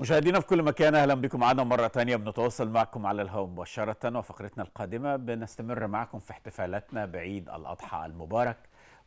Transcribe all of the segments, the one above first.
مشاهدينا في كل مكان اهلا بكم معنا مره ثانيه بنتواصل معكم على الهواء مباشره وفقرتنا القادمه بنستمر معكم في احتفالاتنا بعيد الاضحى المبارك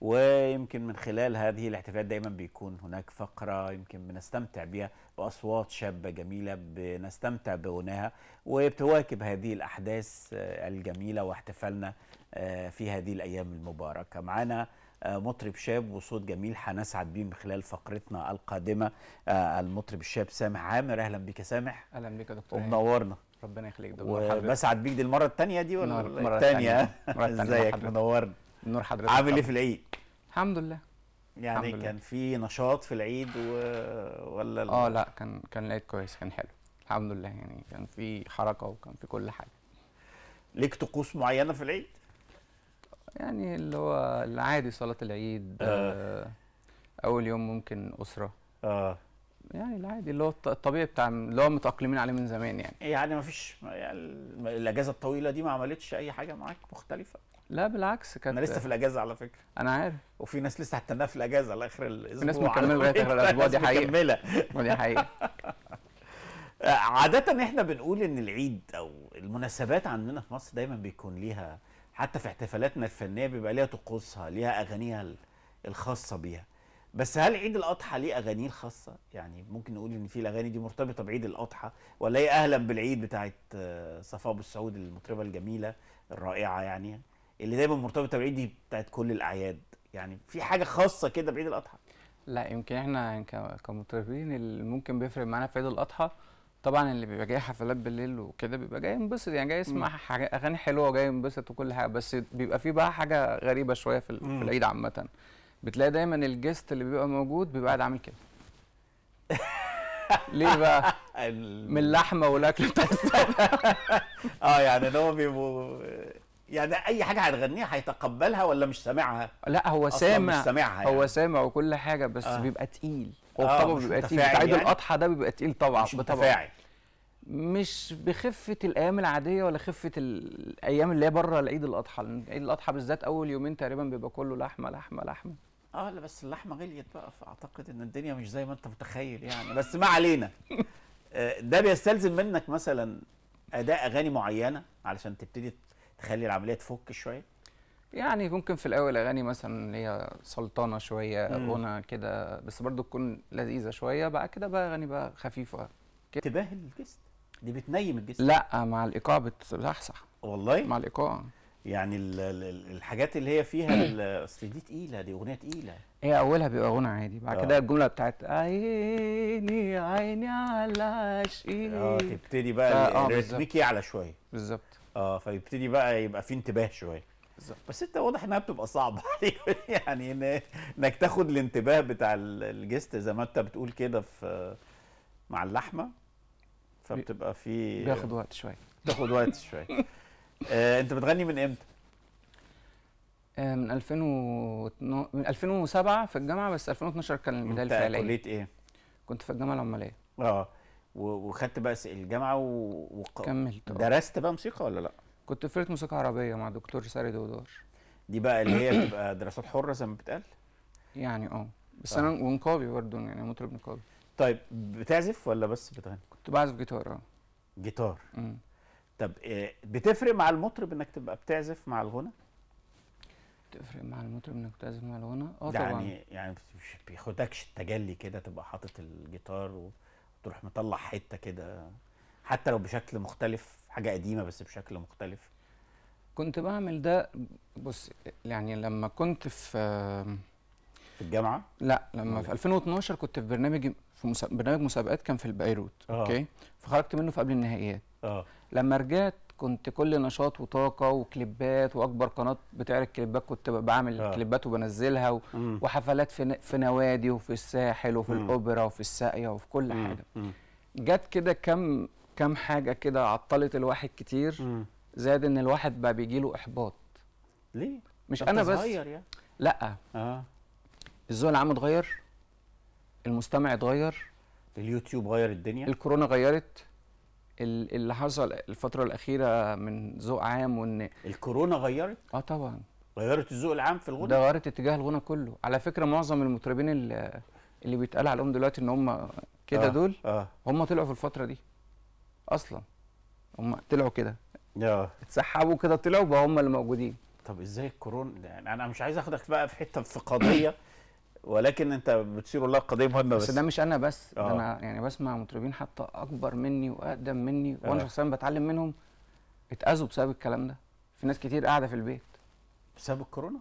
ويمكن من خلال هذه الاحتفالات دايما بيكون هناك فقره يمكن بنستمتع بها باصوات شابه جميله بنستمتع بغناها وبتواكب هذه الاحداث آه، الجميله واحتفالنا آه، في هذه الايام المباركه معانا آه، مطرب شاب وصوت جميل هنسعد بيه من خلال فقرتنا القادمه آه، المطرب الشاب سامح عامر اهلا بيك يا سامح اهلا بيك يا دكتور إيه؟ ومنورنا ربنا يخليك دكتور وبسعد بيك دي المره الثانيه دي ولا المره الثانيه ازيك منورنا نور حضرتك عامل ايه في العيد الحمد لله يعني الحمد كان لله. في نشاط في العيد و... ولا اه لا كان كان العيد كويس كان حلو الحمد لله يعني كان في حركه وكان في كل حاجه ليك طقوس معينه في العيد يعني اللي هو العادي صلاة العيد آه. آه. أول يوم ممكن أسرة آه. يعني العادي اللي هو الطبيعي بتاع اللي هو متأقلمين عليه من زمان يعني يعني ما فيش يعني الأجازة الطويلة دي ما عملتش أي حاجة معاك مختلفة لا بالعكس كانت انا لسه في الاجازه على فكره انا عارف وفي ناس لسه هتستناها في الاجازه لاخر الاسبوع في ناس مكمله لغايه اخر الاسبوع دي حقيقه مكمله دي حقيقه عاده احنا بنقول ان العيد او المناسبات عندنا في مصر دايما بيكون ليها حتى في احتفالاتنا الفنيه بيبقى ليها طقوسها ليها اغانيها الخاصه بيها بس هل عيد الاضحى ليه اغانيه الخاصه يعني ممكن نقول ان في الاغاني دي مرتبطه بعيد الاضحى ولا هي اهلا بالعيد بتاعت آه، صفاء ابو السعود المطربه الجميله الرائعه يعني اللي دايما مرتبطه بعيد دي بتاعت كل الاعياد يعني في حاجه خاصه كده بعيد الاضحى لا يمكن احنا كمطربين اللي ممكن بيفرق معانا في عيد الاضحى طبعا اللي بيبقى جاي حفلات بالليل وكده بيبقى جاي ينبسط يعني جاي يسمع اغاني حلوه وجاي ينبسط وكل حاجه بس بيبقى فيه بقى حاجه غريبه شويه في, في العيد عامه بتلاقي دايما الجست اللي بيبقى موجود بيبقى قاعد عامل كده ليه بقى؟ من اللحمه والاكل بتاع اه يعني اللي هو بيبقوا يعني اي حاجه هتغنيها هيتقبلها ولا مش سامعها؟ لا هو سامع مش سامعها يعني. هو سامع وكل حاجه بس آه. بيبقى تقيل هو آه طبعا بيبقى تقيل يعني عيد الاضحى ده بيبقى تقيل طبعا مش متفاعل مش بخفه الايام العاديه ولا خفه الايام اللي هي بره العيد الاضحى عيد الاضحى بالذات اول يومين تقريبا بيبقى كله لحمه لحمه لحمه اه لا بس اللحمه غليت بقى فاعتقد ان الدنيا مش زي ما انت متخيل يعني بس ما علينا آه، ده بيستلزم منك مثلا اداء اغاني معينه علشان تبتدي تخلي العمليه تفك شويه يعني ممكن في الاول اغاني مثلا اللي هي سلطانه شويه غنى كده بس برضو تكون لذيذه شويه بعد كده بقى اغاني بقى خفيفه كده تباهي الجسم دي بتنيم الجسم لا مع الايقاع بتصحصح والله مع الايقاع يعني الـ الـ الحاجات اللي هي فيها اصل دي تقيله دي اغنيه تقيله هي اولها بيبقى غنى عادي بعد كده آه. الجمله بتاعت عيني عيني على عشقي اه تبتدي بقى آه، الريتميك يعلى شويه بالظبط اه فيبتدي بقى يبقى في انتباه شويه بس انت واضح انها بتبقى صعبه عليك يعني انك تاخد الانتباه بتاع الجست زي ما انت بتقول كده في مع اللحمه فبتبقى في بياخد وقت شويه بتاخد وقت شويه آه انت بتغني من امتى؟ آه، من 2000 من 2007 في الجامعه بس 2012 كان البدايه الفعليه كليه ايه؟ كنت في الجامعه العماليه اه وخدت بقى الجامعه و... درست بقى موسيقى ولا لا؟ كنت في فرقه موسيقى عربيه مع دكتور ساري دودار دي بقى اللي هي بتبقى دراسات حره زي ما بتقال يعني اه بس طيب. انا ونقابي برضو يعني مطرب نقابي طيب بتعزف ولا بس بتغني كنت بعزف جيتار اه جيتار امم طب آه، بتفرق مع المطرب انك تبقى بتعزف مع الغنى تفرق مع المطرب انك تعزف مع الغنى اه طبعا يعني يعني مش بياخدكش التجلي كده تبقى حاطط الجيتار وتروح مطلع حته كده حتى لو بشكل مختلف حاجه قديمه بس بشكل مختلف كنت بعمل ده بص يعني لما كنت في في الجامعه لا لما في 2012 كنت في برنامج في برنامج مسابقات كان في بيروت آه. اوكي فخرجت منه في قبل النهائيات اه لما رجعت كنت كل نشاط وطاقه وكليبات واكبر قناه بتعرض كليبات كنت بعمل آه. كليبات وبنزلها و... وحفلات في, ن... في نوادي وفي الساحل وفي الاوبرا وفي الساقيه وفي كل حاجه جت كده كم كام حاجه كده عطلت الواحد كتير م. زاد ان الواحد بقى بيجي له احباط ليه مش انا بس يعني. لا اه الذوق العام اتغير المستمع اتغير اليوتيوب غير الدنيا الكورونا غيرت اللي حصل الفتره الاخيره من ذوق عام وان الكورونا غيرت اه طبعا غيرت الذوق العام في الغنى ده غيرت اتجاه الغنى كله على فكره معظم المطربين اللي, اللي بيتقال عليهم دلوقتي ان هم كده آه دول آه. هم طلعوا في الفتره دي اصلا هم طلعوا كده اه اتسحبوا كده طلعوا بقى هم اللي موجودين طب ازاي الكورونا يعني انا مش عايز اخدك بقى في حته في قضيه ولكن انت بتثير والله قضيه مهمه بس بس ده مش انا بس ده آه. انا يعني بسمع مطربين حتى اكبر مني واقدم مني وانا آه. شخصيا بتعلم منهم اتاذوا بسبب الكلام ده في ناس كتير قاعده في البيت بسبب الكورونا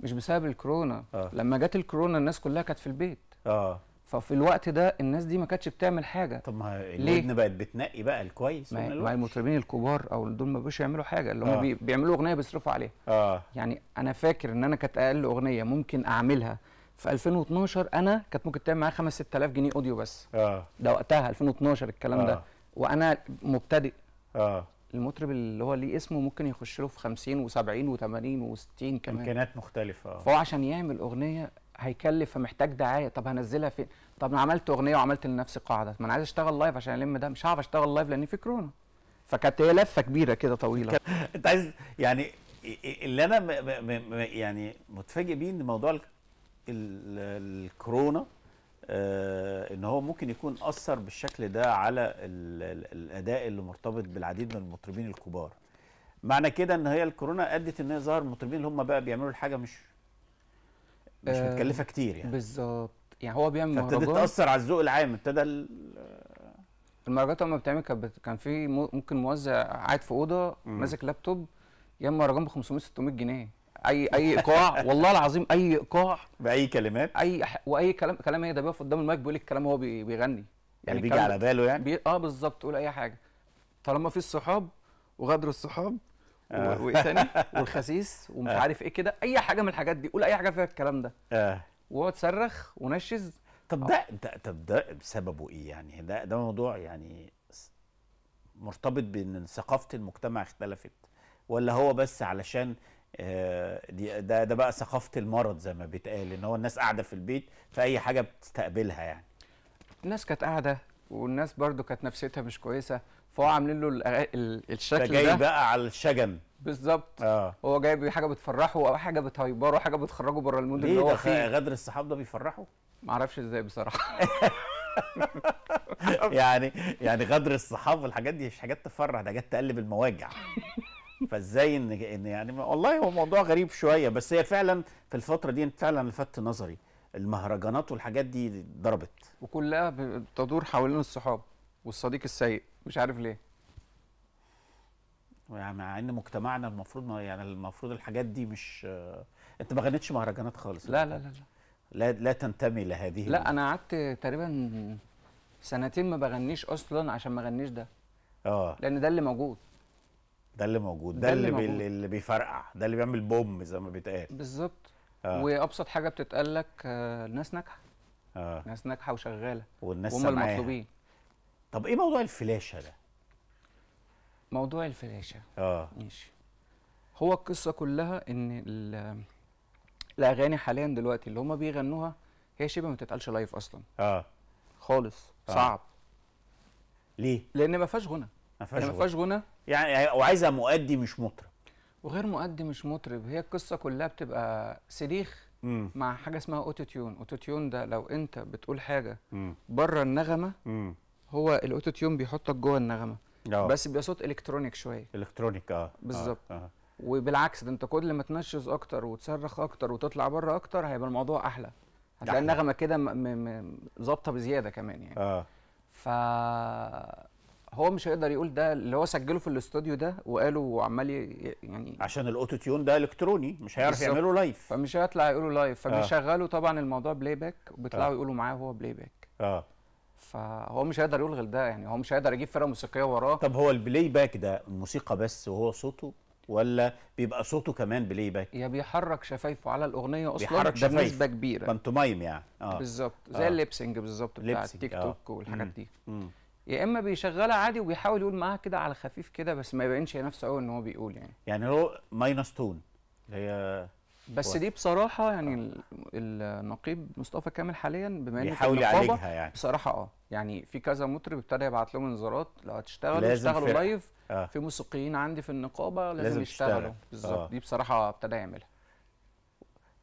مش بسبب الكورونا آه. لما جت الكورونا الناس كلها كانت في البيت اه ففي الوقت ده الناس دي ما كانتش بتعمل حاجه طب ما الودن بقت بتنقي بقى الكويس ما, المطربين الكبار او دول ما بقوش يعملوا حاجه اللي هم آه. بيعملوا اغنيه بيصرفوا عليها اه يعني انا فاكر ان انا كانت اقل اغنيه ممكن اعملها في 2012 انا كانت ممكن تعمل معايا 5 6000 جنيه اوديو بس اه ده وقتها 2012 الكلام آه. ده وانا مبتدئ اه المطرب اللي هو ليه اسمه ممكن يخش له في 50 و70 و80 و60 كمان امكانيات مختلفه اه فهو عشان يعمل اغنيه هيكلف فمحتاج دعايه طب هنزلها فين طب انا عملت اغنيه وعملت لنفسي قاعده ما انا عايز اشتغل لايف عشان الم ده مش هعرف اشتغل لايف لان في كورونا فكانت هي لفه كبيره كده طويله انت عايز يعني اللي انا يعني متفاجئ بيه ان موضوع الكورونا آه، ان هو ممكن يكون اثر بالشكل ده على الاداء اللي مرتبط بالعديد من المطربين الكبار معنى كده ان هي الكورونا ادت ان هي ظهر المطربين اللي هم بقى بيعملوا الحاجه مش مش آه متكلفه كتير يعني بالظبط يعني هو بيعمل مهرجان فابتدت تاثر على الذوق العام ابتدى المهرجانات لما بتعمل كان كان في ممكن موزع قاعد في اوضه ماسك لابتوب يعمل مهرجان ب 500 600 جنيه اي اي ايقاع والله العظيم اي ايقاع باي كلمات اي واي كلام كلام ايه ده بيقف قدام المايك بيقول الكلام وهو بيغني يعني, يعني بيجي على باله يعني بي... اه بالظبط تقول اي حاجه طالما في الصحاب وغدر الصحاب وايه تاني والخسيس ومش آه. عارف ايه كده اي حاجه من الحاجات دي قول اي حاجه فيها الكلام ده اه واقعد صرخ ونشز طب ده, آه. ده طب ده بسببه ايه يعني ده ده موضوع يعني مرتبط بان ثقافه المجتمع اختلفت ولا هو بس علشان آه، دي ده ده بقى ثقافه المرض زي ما بيتقال ان هو الناس قاعده في البيت فاي حاجه بتستقبلها يعني الناس كانت قاعده والناس برضو كانت نفسيتها مش كويسه فهو عاملين له الشكل ده جاي بقى على الشجن بالظبط آه. هو جاي بحاجه بتفرحه او حاجه بتهيبره حاجه بتخرجه بره المود اللي هو فيه غدر الصحاب ده بيفرحه ما اعرفش ازاي بصراحه يعني يعني غدر الصحاب والحاجات دي مش حاجات تفرح ده حاجات تقلب المواجع فازاي ان ان يعني والله هو موضوع غريب شويه بس هي فعلا في الفتره دي فعلا لفت نظري المهرجانات والحاجات دي ضربت وكلها بتدور حوالين الصحاب والصديق السيء مش عارف ليه يعني مع ان مجتمعنا المفروض ما يعني المفروض الحاجات دي مش انت ما غنيتش مهرجانات خالص لا لا لا لا لا, لا تنتمي لهذه لا انا قعدت تقريبا سنتين ما بغنيش اصلا عشان ما اغنيش ده اه لان ده اللي موجود ده اللي موجود ده, ده اللي, موجود. اللي بيفرقع ده اللي بيعمل بوم زي ما بيتقال بالظبط آه. وابسط حاجه بتتقال لك الناس آه، ناجحه اه الناس ناجحه وشغاله والناس وهم المطلوبين طب ايه موضوع الفلاشه ده؟ موضوع الفلاشه اه ماشي هو القصه كلها ان الاغاني حاليا دلوقتي اللي هم بيغنوها هي شبه ما تتقالش لايف اصلا اه خالص آه. صعب ليه؟ لان ما فيهاش غنى ما يعني فيهاش غنى غنى يعني وعايزه مؤدي مش مطرب وغير مؤدي مش مطرب هي القصه كلها بتبقى سديخ مم. مع حاجه اسمها اوتو تيون اوتو تيون ده لو انت بتقول حاجه بره النغمه مم. هو الاوتو تيون بيحطك جوه النغمه أوه. بس بيبقى صوت الكترونيك شويه الكترونيك آه. اه بالظبط آه. وبالعكس ده انت كل ما تنشز اكتر وتصرخ اكتر وتطلع بره اكتر هيبقى الموضوع احلى هتلاقي النغمه كده ظابطه بزياده كمان يعني اه ف هو مش هيقدر يقول ده اللي هو سجله في الاستوديو ده وقاله وعمال يعني عشان الاوتو تيون ده الكتروني مش هيعرف يعمله لايف فمش هيطلع يقوله لايف آه. فبيشغلوا آه. طبعا الموضوع بلاي باك وبيطلعوا آه. يقولوا معاه هو بلاي باك اه فهو مش هيقدر يلغي ده يعني هو مش هيقدر يجيب فرقه موسيقيه وراه طب هو البلاي باك ده موسيقى بس وهو صوته ولا بيبقى صوته كمان بلاي باك يا بيحرك شفايفه على الاغنيه اصلا بيحرك شفايفه نسبه كبيره بانتومايم يعني اه بالظبط آه. زي آه. الليبسنج بالظبط بتاع التيك آه. توك والحاجات دي يا اما بيشغلها عادي وبيحاول يقول معاها كده على خفيف كده بس ما يبينش نفسه قوي ان هو بيقول يعني يعني هو ماينس تون اللي هي بس دي بصراحه يعني النقيب مصطفى كامل حاليا بما انه بيحاول يعالجها يعني بصراحه اه يعني في كذا مطرب ابتدى يبعت لهم انذارات لو هتشتغلوا اشتغلوا لايف آه. في موسيقيين عندي في النقابه لازم, لازم يشتغلوا بالظبط آه. دي بصراحه ابتدى يعملها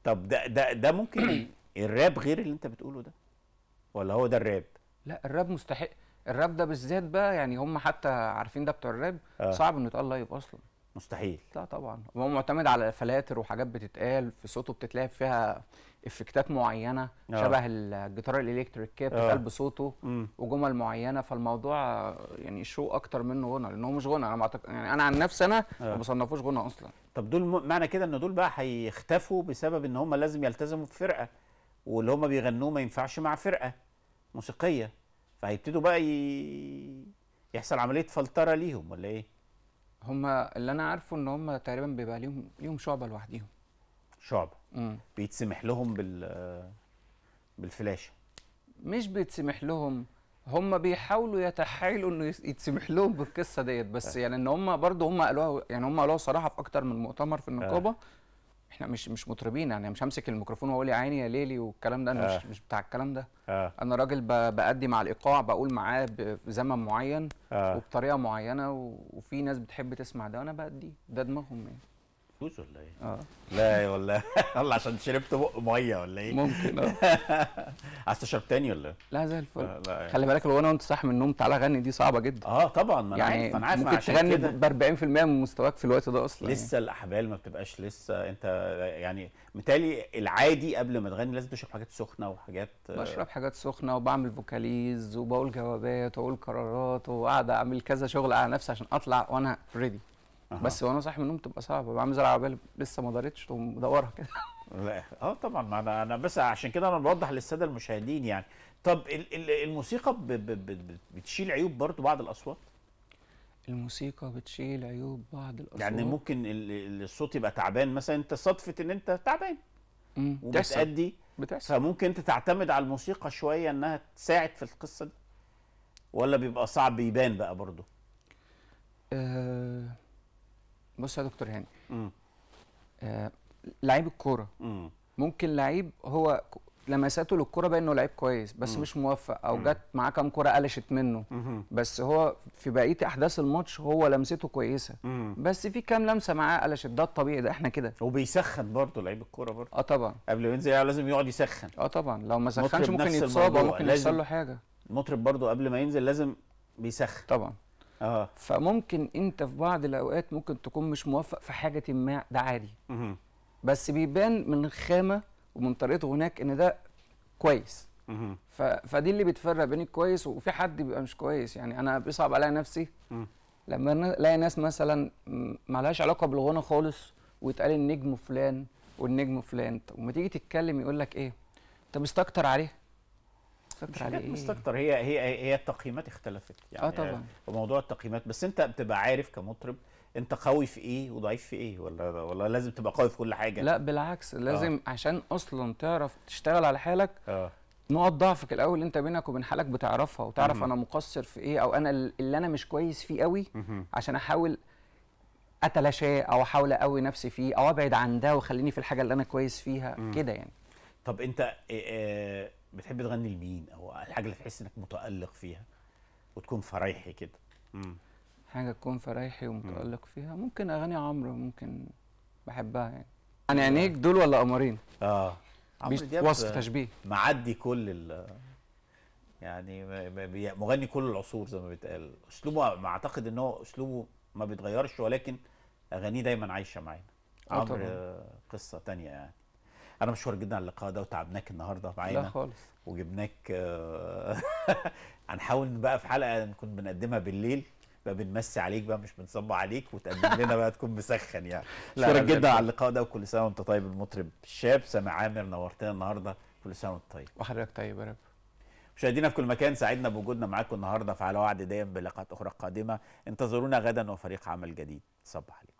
طب ده ده ده ممكن الراب غير اللي انت بتقوله ده ولا هو ده الراب لا الراب مستحق الراب ده بالذات بقى يعني هم حتى عارفين ده بتوع الراب آه. صعب انه يتقال لايف اصلا مستحيل لا طبعا هو معتمد على فلاتر وحاجات بتتقال في صوته بتتلعب فيها افكتات معينه أوه. شبه الجيتار الالكتريك كده آه. بتتقال بصوته مم. وجمل معينه فالموضوع يعني شو اكتر منه غنى لان هو مش غنى انا معتقد يعني انا عن نفسي انا آه. ما بصنفوش غنى اصلا طب دول م... معنى كده ان دول بقى هيختفوا بسبب ان هم لازم يلتزموا بفرقه واللي هم بيغنوه ما ينفعش مع فرقه موسيقيه فهيبتدوا بقى ي... يحصل عمليه فلتره ليهم ولا ايه؟ هما اللي انا عارفه ان هما تقريبا بيبقى ليهم ليهم شعبه لوحديهم شعبه امم بيتسمح لهم بال بالفلاشه مش بيتسمح لهم هم بيحاولوا يتحايلوا انه يتسمح لهم بالقصه ديت بس آه. يعني ان هم برضه هم قالوها يعني هم قالوها صراحه في اكتر من مؤتمر في النقابه آه. احنا مش مش مطربين يعني مش همسك الميكروفون واقول يا عيني يا ليلي والكلام ده انا آه. مش مش بتاع الكلام ده آه. انا راجل بادي مع الايقاع بقول معاه بزمن معين آه. وبطريقه معينه وفي ناس بتحب تسمع ده وانا بادي ده دماغهم يعني جلوكوز ولا ايه؟ اه لا ولا والله عشان شربت بق ميه ولا ايه؟ ممكن اه عايز تشرب تاني ولا لا زي الفل آه يعني. خلي بالك لو انا وانت صاحي من النوم تعالى غني دي صعبه جدا اه طبعا ما يعني انا عارف ممكن تغني ب 40% من مستواك في الوقت ده اصلا يعني. لسه يعني. الاحبال ما بتبقاش لسه انت يعني متهيألي العادي قبل ما تغني لازم تشرب حاجات سخنه وحاجات آه. بشرب حاجات سخنه وبعمل فوكاليز وبقول جوابات واقول قرارات وقاعد اعمل كذا شغل على نفسي عشان اطلع وانا ريدي أه. بس وانا صاحي من النوم تبقى صعبه ببقى عامل زي العربيه لسه ما دارتش تقوم مدورها كده لا اه طبعا ما انا انا بس عشان كده انا بوضح للساده المشاهدين يعني طب الموسيقى بتشيل عيوب برضو بعض الاصوات الموسيقى بتشيل عيوب بعض الاصوات يعني ممكن الصوت يبقى تعبان مثلا انت صدفه ان انت تعبان وبتأدي بتحصل فممكن انت تعتمد على الموسيقى شويه انها تساعد في القصه دي ولا بيبقى صعب يبان بقى برضه أه بص يا دكتور هاني آه لعيب الكوره ممكن لعيب هو لمساته للكوره بانه لعيب كويس بس مم. مش موفق او جت معاه كام كوره قلشت منه مم. بس هو في بقيه احداث الماتش هو لمسته كويسه مم. بس في كام لمسه معاه قلشت ده الطبيعي ده احنا كده وبيسخن برضه لعيب الكوره برضه اه طبعا قبل ما ينزل يعني لازم يقعد يسخن اه طبعا لو ما سخنش ممكن يتصاب ممكن يحصل له حاجه المطرب برضه قبل ما ينزل لازم بيسخن طبعا اه فممكن انت في بعض الاوقات ممكن تكون مش موفق في حاجه ما ده عادي مه. بس بيبان من الخامه ومن طريقه هناك ان ده كويس ف... فدي اللي بتفرق بين الكويس وفي حد بيبقى مش كويس يعني انا بيصعب عليا نفسي مه. لما الاقي ناس مثلا ما لهاش علاقه بالغنى خالص ويتقال النجم فلان والنجم فلان وما تيجي تتكلم يقول لك ايه انت مستكتر عليه مستكتر عليه مستكتر هي هي هي التقييمات اختلفت يعني اه طبعا وموضوع التقييمات بس انت بتبقى عارف كمطرب انت قوي في ايه وضعيف في ايه ولا ولا لازم تبقى قوي في كل حاجه لا بالعكس لازم آه. عشان اصلا تعرف تشتغل على حالك آه. نقط ضعفك الاول انت بينك وبين حالك بتعرفها وتعرف مم. انا مقصر في ايه او انا اللي انا مش كويس فيه قوي مم. عشان احاول اتلاشاه او احاول اقوي نفسي فيه او ابعد عن ده وخليني في الحاجه اللي انا كويس فيها كده يعني طب انت اه بتحب تغني لمين او الحاجه اللي تحس انك متالق فيها وتكون فرايحي كده حاجه تكون فرايحي ومتالق فيها ممكن اغاني عمرو ممكن بحبها يعني آه. عن يعني عينيك دول ولا قمرين اه عمرو وصف تشبيه معدي كل ال يعني مغني كل العصور زي ما بيتقال اسلوبه ما اعتقد ان هو اسلوبه ما بيتغيرش ولكن اغانيه دايما عايشه معانا آه، عمرو قصه تانية يعني انا مشكور جدا على اللقاء ده وتعبناك النهارده معانا لا خالص وجبناك آه، هنحاول بقى في حلقه نكون بنقدمها بالليل بقى بنمسي عليك بقى مش بنصب عليك وتقدم لنا بقى تكون مسخن يعني شكرا جدا على اللقاء ده وكل سنه وانت طيب المطرب الشاب سامع عامر نورتنا النهارده كل سنه وانت طيب وحضرتك طيب يا رب مشاهدينا في كل مكان سعدنا بوجودنا معاكم النهارده فعلى وعد دايم بلقاءات اخرى قادمه انتظرونا غدا وفريق عمل جديد صباح عليكم